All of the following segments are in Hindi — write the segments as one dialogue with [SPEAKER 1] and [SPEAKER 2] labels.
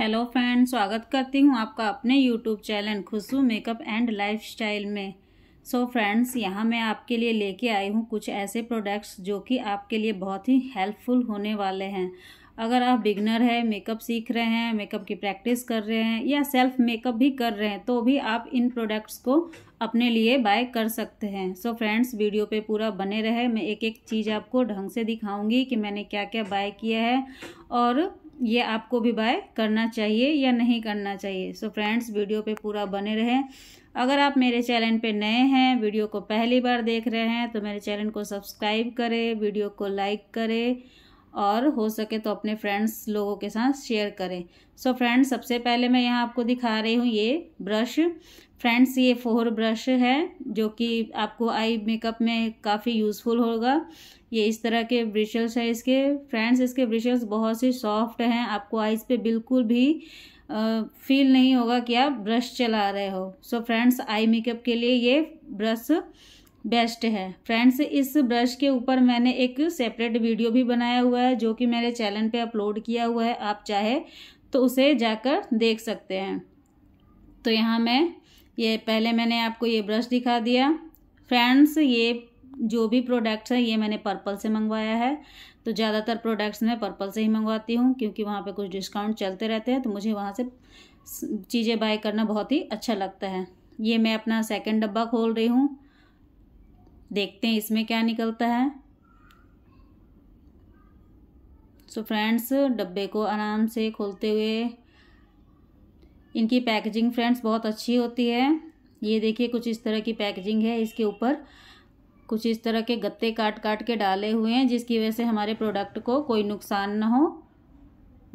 [SPEAKER 1] हेलो फ्रेंड स्वागत करती हूँ आपका अपने YouTube channel Khushboo makeup and lifestyle में सो so फ्रेंड्स यहाँ मैं आपके लिए लेके आई हूँ कुछ ऐसे प्रोडक्ट्स जो कि आपके लिए बहुत ही हेल्पफुल होने वाले हैं अगर आप बिगनर हैं मेकअप सीख रहे हैं मेकअप की प्रैक्टिस कर रहे हैं या सेल्फ मेकअप भी कर रहे हैं तो भी आप इन प्रोडक्ट्स को अपने लिए बाय कर सकते हैं सो so फ्रेंड्स वीडियो पे पूरा बने रहे मैं एक एक चीज़ आपको ढंग से दिखाऊंगी कि मैंने क्या क्या बाय किया है और ये आपको भी बाय करना चाहिए या नहीं करना चाहिए सो so फ्रेंड्स वीडियो पे पूरा बने रहें अगर आप मेरे चैनल पे नए हैं वीडियो को पहली बार देख रहे हैं तो मेरे चैनल को सब्सक्राइब करें वीडियो को लाइक करें और हो सके तो अपने फ्रेंड्स लोगों के साथ शेयर करें सो so फ्रेंड्स सबसे पहले मैं यहाँ आपको दिखा रही हूँ ये ब्रश फ्रेंड्स ये फोहर ब्रश है जो कि आपको आई मेकअप में काफ़ी यूज़फुल होगा ये इस तरह के ब्रिशल्स है इसके फ्रेंड्स इसके ब्रिशल्स बहुत से सॉफ्ट हैं आपको आइज़ पे बिल्कुल भी फील नहीं होगा कि आप ब्रश चला रहे हो सो so फ्रेंड्स आई मेकअप के लिए ये ब्रश बेस्ट है फ्रेंड्स इस ब्रश के ऊपर मैंने एक सेपरेट वीडियो भी बनाया हुआ है जो कि मेरे चैनल पर अपलोड किया हुआ है आप चाहे तो उसे जाकर देख सकते हैं तो यहाँ मैं ये पहले मैंने आपको ये ब्रश दिखा दिया फ्रेंड्स ये जो भी प्रोडक्ट्स हैं ये मैंने पर्पल से मंगवाया है तो ज़्यादातर प्रोडक्ट्स मैं पर्पल से ही मंगवाती हूँ क्योंकि वहाँ पे कुछ डिस्काउंट चलते रहते हैं तो मुझे वहाँ से चीज़ें बाय करना बहुत ही अच्छा लगता है ये मैं अपना सेकंड डब्बा खोल रही हूँ देखते हैं इसमें क्या निकलता है सो फ्रेंड्स डब्बे को आराम से खोलते हुए इनकी पैकेजिंग फ्रेंड्स बहुत अच्छी होती है ये देखिए कुछ इस तरह की पैकेजिंग है इसके ऊपर कुछ इस तरह के गत्ते काट काट के डाले हुए हैं जिसकी वजह से हमारे प्रोडक्ट को कोई नुकसान ना हो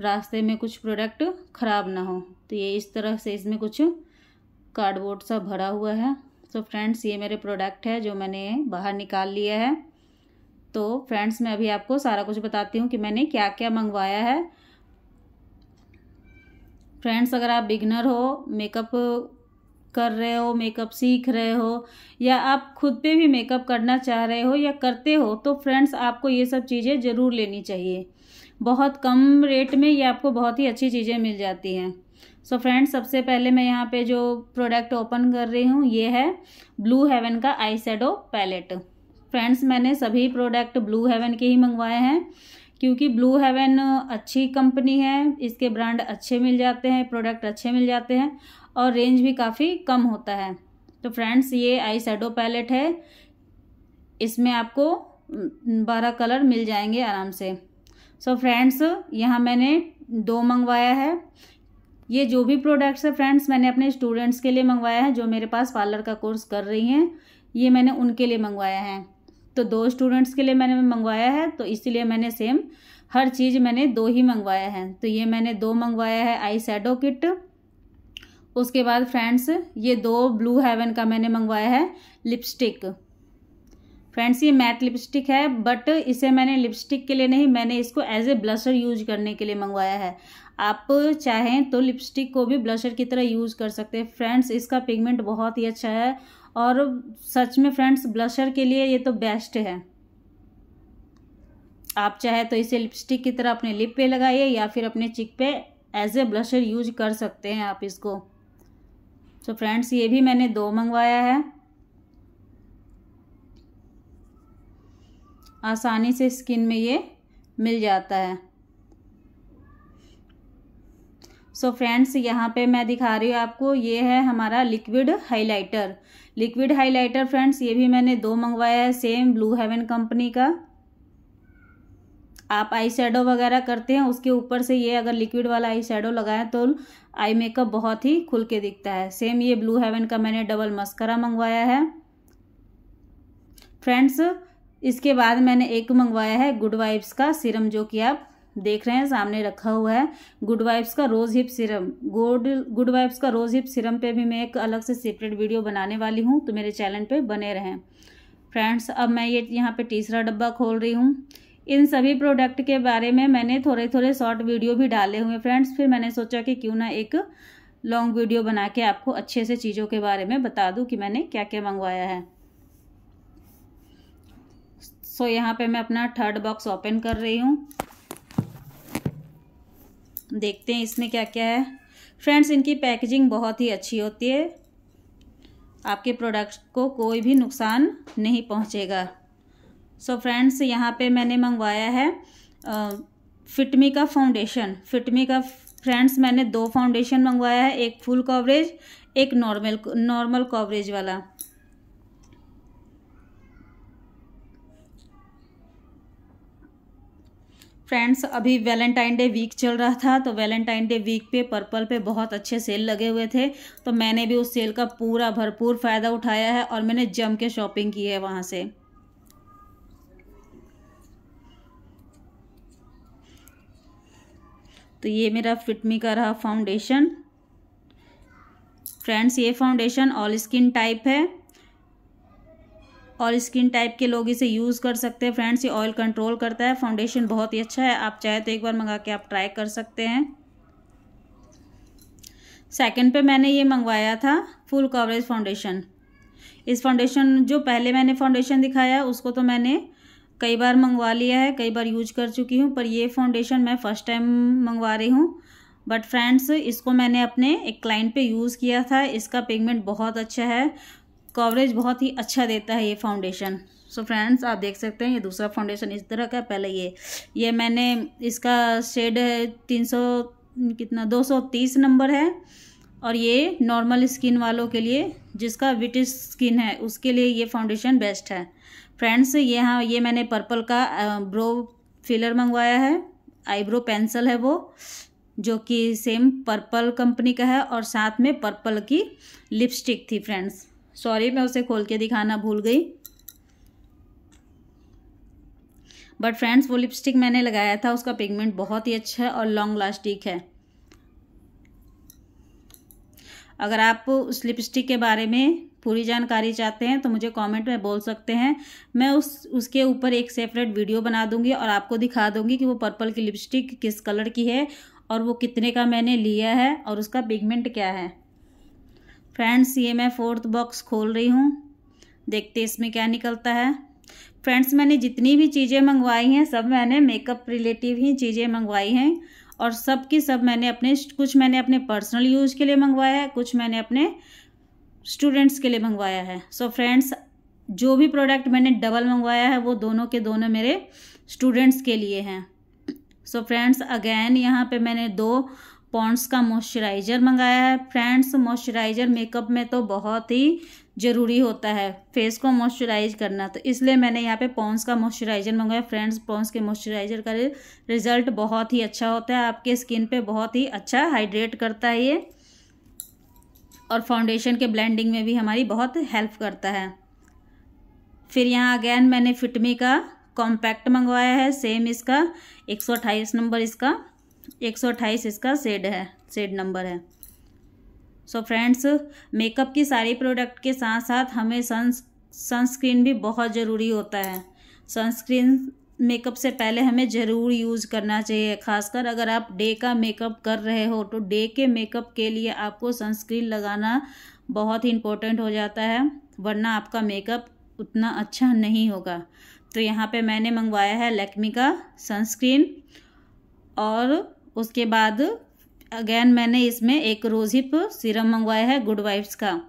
[SPEAKER 1] रास्ते में कुछ प्रोडक्ट ख़राब ना हो तो ये इस तरह से इसमें कुछ कार्डबोर्ड सा भरा हुआ है तो फ्रेंड्स ये मेरे प्रोडक्ट है जो मैंने बाहर निकाल लिया है तो फ्रेंड्स मैं अभी आपको सारा कुछ बताती हूँ कि मैंने क्या क्या मंगवाया है फ्रेंड्स अगर आप बिगनर हो मेकअप कर रहे हो मेकअप सीख रहे हो या आप खुद पे भी मेकअप करना चाह रहे हो या करते हो तो फ्रेंड्स आपको ये सब चीज़ें ज़रूर लेनी चाहिए बहुत कम रेट में ये आपको बहुत ही अच्छी चीज़ें मिल जाती हैं सो फ्रेंड्स सबसे पहले मैं यहाँ पे जो प्रोडक्ट ओपन कर रही हूँ ये है ब्लू हेवन का आई पैलेट फ्रेंड्स मैंने सभी प्रोडक्ट ब्लू हेवन के ही मंगवाए हैं क्योंकि ब्लू हेवन अच्छी कंपनी है इसके ब्रांड अच्छे मिल जाते हैं प्रोडक्ट अच्छे मिल जाते हैं और रेंज भी काफ़ी कम होता है तो फ्रेंड्स ये आई शेडो पैलेट है इसमें आपको बारह कलर मिल जाएंगे आराम से सो so फ्रेंड्स यहाँ मैंने दो मंगवाया है ये जो भी प्रोडक्ट्स है फ्रेंड्स मैंने अपने स्टूडेंट्स के लिए मंगवाया है जो मेरे पास पार्लर का कोर्स कर रही हैं ये मैंने उनके लिए मंगवाया है तो दो स्टूडेंट्स के लिए मैंने मंगवाया है तो इसीलिए मैंने सेम हर चीज़ मैंने दो ही मंगवाया है तो ये मैंने दो मंगवाया है आई सैडो किट उसके बाद फ्रेंड्स ये दो ब्लू हेवन का मैंने मंगवाया है लिपस्टिक फ्रेंड्स ये मैट लिपस्टिक है बट इसे मैंने लिपस्टिक के लिए नहीं मैंने इसको एज ए ब्लशर यूज करने के लिए मंगवाया है आप चाहें तो लिपस्टिक को भी ब्लशर की तरह यूज़ कर सकते हैं फ्रेंड्स इसका पिगमेंट बहुत ही अच्छा है और सच में फ्रेंड्स ब्लशर के लिए ये तो बेस्ट है आप चाहे तो इसे लिपस्टिक की तरह अपने लिप पे लगाइए या फिर अपने चिक पे एज ए ब्लशर यूज कर सकते हैं आप इसको तो so फ्रेंड्स ये भी मैंने दो मंगवाया है आसानी से स्किन में ये मिल जाता है सो फ्रेंड्स यहाँ पे मैं दिखा रही हूँ आपको ये है हमारा liquid highlighter liquid highlighter friends ये भी मैंने दो मंगवाया है सेम ब्लू हेवन कंपनी का आप आई शेडो वगैरह करते हैं उसके ऊपर से ये अगर लिक्विड वाला आई शेडो लगाएं तो आई मेकअप बहुत ही खुल के दिखता है सेम ये ब्लू हेवन का मैंने डबल मस्करा मंगवाया है फ्रेंड्स इसके बाद मैंने एक मंगवाया है गुड वाइब्स का सिरम जो कि आप देख रहे हैं सामने रखा हुआ है गुड वाइब्स का rose hip serum good good vibes का रोज़ हिप सिरम पे भी मैं एक अलग से सेपरेट वीडियो बनाने वाली हूँ तो मेरे चैनल पे बने रहें फ्रेंड्स अब मैं ये यहाँ पे तीसरा डब्बा खोल रही हूँ इन सभी प्रोडक्ट के बारे में मैंने थोड़े थोड़े शॉर्ट वीडियो भी डाले हुए फ्रेंड्स फिर मैंने सोचा कि क्यों ना एक लॉन्ग वीडियो बना के आपको अच्छे से चीज़ों के बारे में बता दूँ कि मैंने क्या क्या मंगवाया है सो so, यहाँ पे मैं अपना थर्ड बॉक्स ओपन कर रही हूँ देखते हैं इसमें क्या क्या है फ्रेंड्स इनकी पैकेजिंग बहुत ही अच्छी होती है आपके प्रोडक्ट को कोई भी नुकसान नहीं पहुंचेगा सो so फ्रेंड्स यहाँ पे मैंने मंगवाया है फिटमी का फाउंडेशन फिटमी का फ्रेंड्स मैंने दो फाउंडेशन मंगवाया है एक फुल कवरेज एक नॉर्मल नॉर्मल कवरेज वाला फ्रेंड्स अभी वैलेंटाइन डे वीक चल रहा था तो वैलेंटाइन डे वीक पे पर्पल पे बहुत अच्छे सेल लगे हुए थे तो मैंने भी उस सेल का पूरा भरपूर फ़ायदा उठाया है और मैंने जम के शॉपिंग की है वहाँ से तो ये मेरा फिटमी का रहा फाउंडेशन फ्रेंड्स ये फाउंडेशन ऑल स्किन टाइप है और स्किन टाइप के लोग इसे यूज़ कर सकते हैं फ्रेंड्स ये ऑयल कंट्रोल करता है फाउंडेशन बहुत ही अच्छा है आप चाहे तो एक बार मंगा के आप ट्राई कर सकते हैं सेकंड पे मैंने ये मंगवाया था फुल कवरेज फाउंडेशन इस फाउंडेशन जो पहले मैंने फाउंडेशन दिखाया उसको तो मैंने कई बार मंगवा लिया है कई बार यूज कर चुकी हूँ पर ये फाउंडेशन मैं फ़र्स्ट टाइम मंगवा रही हूँ बट फ्रेंड्स इसको मैंने अपने एक क्लाइंट पे यूज़ किया था इसका पिगमेंट बहुत अच्छा है कवरेज बहुत ही अच्छा देता है ये फाउंडेशन सो so फ्रेंड्स आप देख सकते हैं ये दूसरा फाउंडेशन इस तरह का पहले ये ये मैंने इसका शेड है तीन सौ कितना दो सौ तीस नंबर है और ये नॉर्मल स्किन वालों के लिए जिसका विटिस स्किन है उसके लिए ये फाउंडेशन बेस्ट है फ्रेंड्स ये हाँ ये मैंने पर्पल का ब्रो फिलर मंगवाया है आईब्रो पेंसिल है वो जो कि सेम पर्पल कंपनी का है और साथ में पर्पल की लिपस्टिक थी फ्रेंड्स सॉरी मैं उसे खोल के दिखाना भूल गई बट फ्रेंड्स वो लिपस्टिक मैंने लगाया था उसका पिगमेंट बहुत ही अच्छा है और लॉन्ग लास्टिक है अगर आप उस लिपस्टिक के बारे में पूरी जानकारी चाहते हैं तो मुझे कमेंट में बोल सकते हैं मैं उस उसके ऊपर एक सेपरेट वीडियो बना दूंगी और आपको दिखा दूंगी कि वो पर्पल की लिपस्टिक किस कलर की है और वो कितने का मैंने लिया है और उसका पिगमेंट क्या है फ्रेंड्स ये मैं फोर्थ बॉक्स खोल रही हूँ देखते इसमें क्या निकलता है फ्रेंड्स मैंने जितनी भी चीज़ें मंगवाई हैं सब मैंने मेकअप रिलेटिव ही चीज़ें मंगवाई हैं और सब की सब मैंने अपने कुछ मैंने अपने पर्सनल यूज के लिए मंगवाया है कुछ मैंने अपने स्टूडेंट्स के लिए मंगवाया है सो so फ्रेंड्स जो भी प्रोडक्ट मैंने डबल मंगवाया है वो दोनों के दोनों मेरे स्टूडेंट्स के लिए हैं सो फ्रेंड्स अगैन यहाँ पे मैंने दो पॉन्ड्स का मॉइस्चराइज़र मंगाया है फ्रेंड्स मॉइस्चराइज़र मेकअप में तो बहुत ही ज़रूरी होता है फेस को मॉइस्चराइज करना तो इसलिए मैंने यहाँ पे पॉन्स का मॉइस्चराइज़र मंगाया फ्रेंड्स पॉन्स के मॉइस्चराइज़र का रिज़ल्ट बहुत ही अच्छा होता है आपके स्किन पे बहुत ही अच्छा हाइड्रेट करता है ये और फाउंडेशन के ब्लेंडिंग में भी हमारी बहुत हेल्प करता है फिर यहाँ अगैन मैंने फिटमी का कॉम्पैक्ट मंगवाया है सेम इसका एक नंबर इसका एक सौ अट्ठाईस इसका सेड है सेड नंबर है सो फ्रेंड्स मेकअप की सारी प्रोडक्ट के साथ साथ हमें सन सनस्क्रीन भी बहुत ज़रूरी होता है सनस्क्रीन मेकअप से पहले हमें ज़रूर यूज़ करना चाहिए खासकर अगर आप डे का मेकअप कर रहे हो तो डे के मेकअप के लिए आपको सनस्क्रीन लगाना बहुत ही इम्पोर्टेंट हो जाता है वरना आपका मेकअप उतना अच्छा नहीं होगा तो यहाँ पे मैंने मंगवाया है लैक्मी का सनस्क्रीन और उसके बाद अगेन मैंने इसमें एक रोज़िप सीरम मंगवाया है गुड वाइफ्स का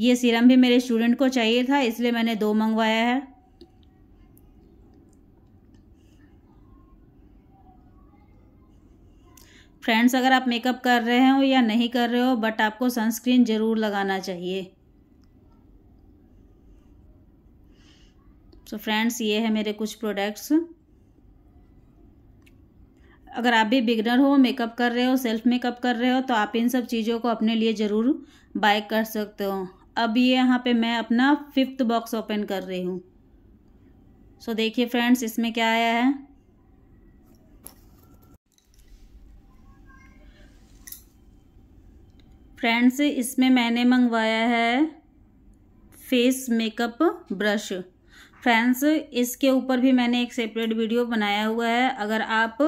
[SPEAKER 1] ये सीरम भी मेरे स्टूडेंट को चाहिए था इसलिए मैंने दो मंगवाया है फ्रेंड्स अगर आप मेकअप कर रहे हो या नहीं कर रहे हो बट आपको सनस्क्रीन ज़रूर लगाना चाहिए सो so फ्रेंड्स ये है मेरे कुछ प्रोडक्ट्स अगर आप भी बिगनर हो मेकअप कर रहे हो सेल्फ मेकअप कर रहे हो तो आप इन सब चीज़ों को अपने लिए ज़रूर बाय कर सकते हो अब ये यहाँ पे मैं अपना फिफ्थ बॉक्स ओपन कर रही हूँ सो so, देखिए फ्रेंड्स इसमें क्या आया है फ्रेंड्स इसमें मैंने मंगवाया है फेस मेकअप ब्रश फ्रेंड्स इसके ऊपर भी मैंने एक सेपरेट वीडियो बनाया हुआ है अगर आप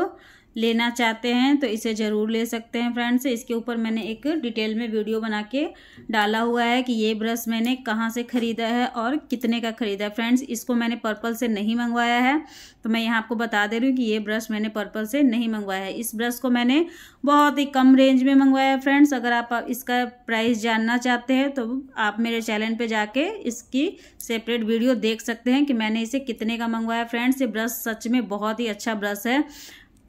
[SPEAKER 1] लेना चाहते हैं तो इसे ज़रूर ले सकते हैं फ्रेंड्स इसके ऊपर मैंने एक डिटेल में वीडियो बना के डाला हुआ है कि ये ब्रश मैंने कहाँ से ख़रीदा है और कितने का ख़रीदा है फ्रेंड्स इसको मैंने पर्पल से नहीं मंगवाया है तो मैं यहाँ आपको बता दे रही हूँ कि ये ब्रश मैंने पर्पल से नहीं मंगवाया है इस ब्रश को मैंने बहुत ही कम रेंज में मंगवाया है फ्रेंड्स अगर आप इसका प्राइस जानना चाहते हैं तो आप मेरे चैनल पर जाके इसकी सेपरेट वीडियो देख सकते हैं कि मैंने इसे कितने का मंगवाया फ्रेंड्स ये ब्रश सच में बहुत ही अच्छा ब्रश है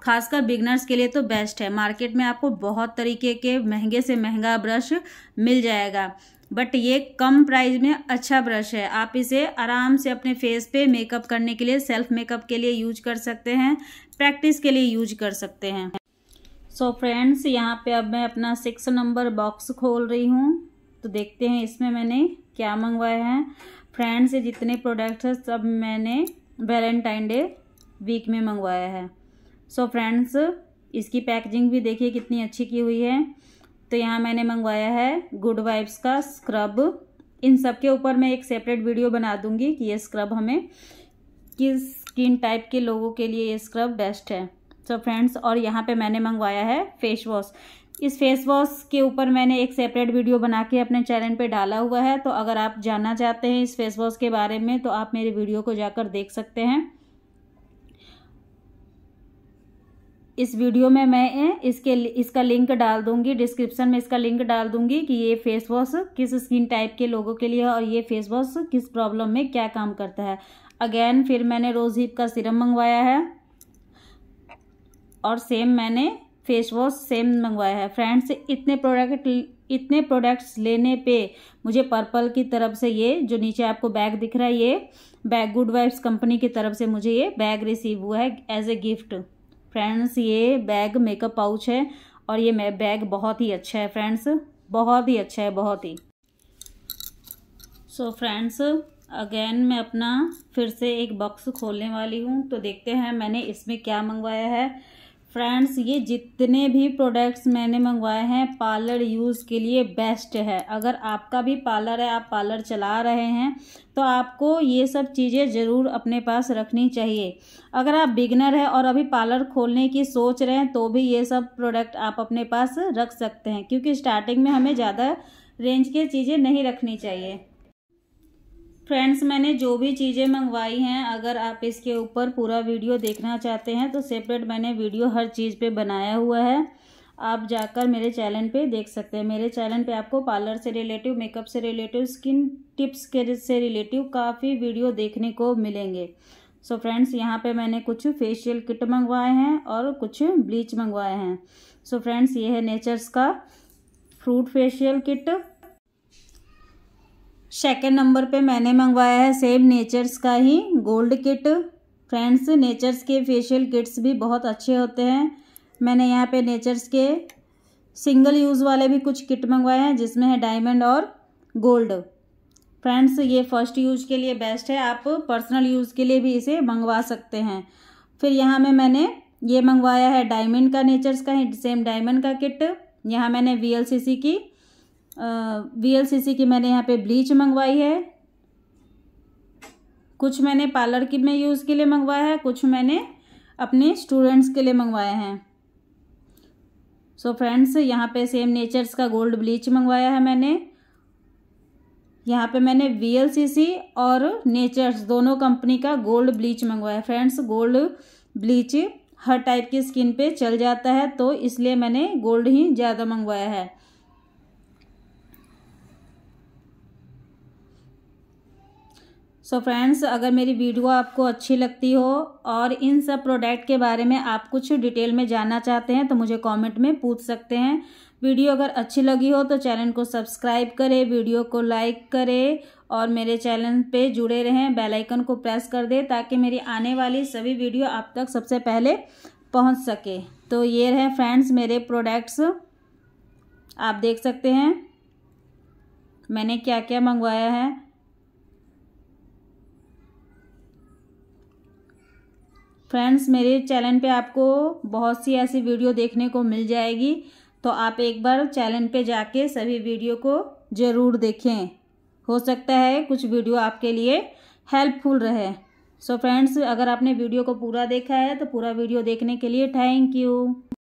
[SPEAKER 1] खासकर बिगनर्स के लिए तो बेस्ट है मार्केट में आपको बहुत तरीके के महंगे से महंगा ब्रश मिल जाएगा बट ये कम प्राइस में अच्छा ब्रश है आप इसे आराम से अपने फेस पे मेकअप करने के लिए सेल्फ मेकअप के लिए यूज कर सकते हैं प्रैक्टिस के लिए यूज कर सकते हैं सो so फ्रेंड्स यहाँ पे अब मैं अपना सिक्स नंबर बॉक्स खोल रही हूँ तो देखते हैं इसमें मैंने क्या मंगवाया है फ्रेंड्स ये जितने प्रोडक्ट सब मैंने वैलेंटाइन डे वीक में मंगवाया है सो so फ्रेंड्स इसकी पैकेजिंग भी देखिए कितनी अच्छी की हुई है तो यहाँ मैंने मंगवाया है गुड वाइब्स का स्क्रब इन सब के ऊपर मैं एक सेपरेट वीडियो बना दूंगी कि ये स्क्रब हमें किस स्किन टाइप के लोगों के लिए ये स्क्रब बेस्ट है सो so फ्रेंड्स और यहाँ पे मैंने मंगवाया है फेस वॉश इस फेस वॉश के ऊपर मैंने एक सेपरेट वीडियो बना के अपने चैनल पे डाला हुआ है तो अगर आप जानना चाहते हैं इस फेस वॉश के बारे में तो आप मेरे वीडियो को जाकर देख सकते हैं इस वीडियो में मैं इसके इसका लिंक डाल दूंगी डिस्क्रिप्शन में इसका लिंक डाल दूंगी कि ये फेस वॉश किस स्किन टाइप के लोगों के लिए और ये फेस वॉश किस प्रॉब्लम में क्या काम करता है अगेन फिर मैंने रोज हिप का सिरम मंगवाया है और सेम मैंने फेस वॉश सेम मंगवाया है फ्रेंड्स इतने प्रोडक्ट इतने प्रोडक्ट्स लेने पे मुझे पर्पल की तरफ से ये जो नीचे आपको बैग दिख रहा है ये बैग गुड वाइफ्स कंपनी की तरफ से मुझे ये बैग रिसीव हुआ है एज ए गिफ्ट फ्रेंड्स ये बैग मेकअप पाउच है और ये मैं बैग बहुत ही अच्छा है फ्रेंड्स बहुत ही अच्छा है बहुत ही सो फ्रेंड्स अगेन मैं अपना फिर से एक बॉक्स खोलने वाली हूँ तो देखते हैं मैंने इसमें क्या मंगवाया है फ्रेंड्स ये जितने भी प्रोडक्ट्स मैंने मंगवाए हैं पार्लर यूज़ के लिए बेस्ट है अगर आपका भी पार्लर है आप पार्लर चला रहे हैं तो आपको ये सब चीज़ें ज़रूर अपने पास रखनी चाहिए अगर आप बिगनर हैं और अभी पार्लर खोलने की सोच रहे हैं तो भी ये सब प्रोडक्ट आप अपने पास रख सकते हैं क्योंकि स्टार्टिंग में हमें ज़्यादा रेंज की चीज़ें नहीं रखनी चाहिए फ्रेंड्स मैंने जो भी चीज़ें मंगवाई हैं अगर आप इसके ऊपर पूरा वीडियो देखना चाहते हैं तो सेपरेट मैंने वीडियो हर चीज़ पे बनाया हुआ है आप जाकर मेरे चैनल पे देख सकते हैं मेरे चैनल पे आपको पार्लर से रिलेटिव मेकअप से रिलेटिव स्किन टिप्स के से रिलेटिव काफ़ी वीडियो देखने को मिलेंगे सो so फ्रेंड्स यहाँ पे मैंने कुछ फेशियल किट मंगवाए हैं और कुछ ब्लीच मंगवाए हैं सो so फ्रेंड्स ये है नेचर्स का fruit facial kit second number पे मैंने मंगवाया है सेम नेचर्स का ही गोल्ड किट फ्रेंड्स नेचर्स के फेशियल किट्स भी बहुत अच्छे होते हैं मैंने यहाँ पे नेचर्स के सिंगल यूज़ वाले भी कुछ किट मंगवाए हैं जिसमें है डायमंड और गोल्ड फ्रेंड्स ये फर्स्ट यूज के लिए बेस्ट है आप पर्सनल यूज़ के लिए भी इसे मंगवा सकते हैं फिर यहाँ में मैंने ये मंगवाया है डायमंड का नेचर्स का सेम डायमंड का किट यहाँ मैंने वी की वी की मैंने यहाँ पे ब्लीच मंगवाई है कुछ मैंने पार्लर की में यूज़ के लिए मंगवाया है कुछ मैंने अपने स्टूडेंट्स के लिए मंगवाए हैं सो फ्रेंड्स यहाँ पे सेम नेचर्स का गोल्ड ब्लीच मंगवाया है मैंने यहाँ पे मैंने वी और नेचर्स दोनों कंपनी का गोल्ड ब्लीच मंगवाया फ्रेंड्स गोल्ड ब्लीच हर टाइप की स्किन पे चल जाता है तो इसलिए मैंने गोल्ड ही ज़्यादा मंगवाया है सो so फ्रेंड्स अगर मेरी वीडियो आपको अच्छी लगती हो और इन सब प्रोडक्ट के बारे में आप कुछ डिटेल में जानना चाहते हैं तो मुझे कमेंट में पूछ सकते हैं वीडियो अगर अच्छी लगी हो तो चैनल को सब्सक्राइब करें वीडियो को लाइक करें और मेरे चैनल पे जुड़े रहें बेल आइकन को प्रेस कर दें ताकि मेरी आने वाली सभी वीडियो आप तक सबसे पहले पहुँच सके तो ये रहे फ्रेंड्स मेरे प्रोडक्ट्स आप देख सकते हैं मैंने क्या क्या मंगवाया है फ्रेंड्स मेरे चैनल पे आपको बहुत सी ऐसी वीडियो देखने को मिल जाएगी तो आप एक बार चैनल पे जाके सभी वीडियो को ज़रूर देखें हो सकता है कुछ वीडियो आपके लिए हेल्पफुल रहे सो so फ्रेंड्स अगर आपने वीडियो को पूरा देखा है तो पूरा वीडियो देखने के लिए थैंक यू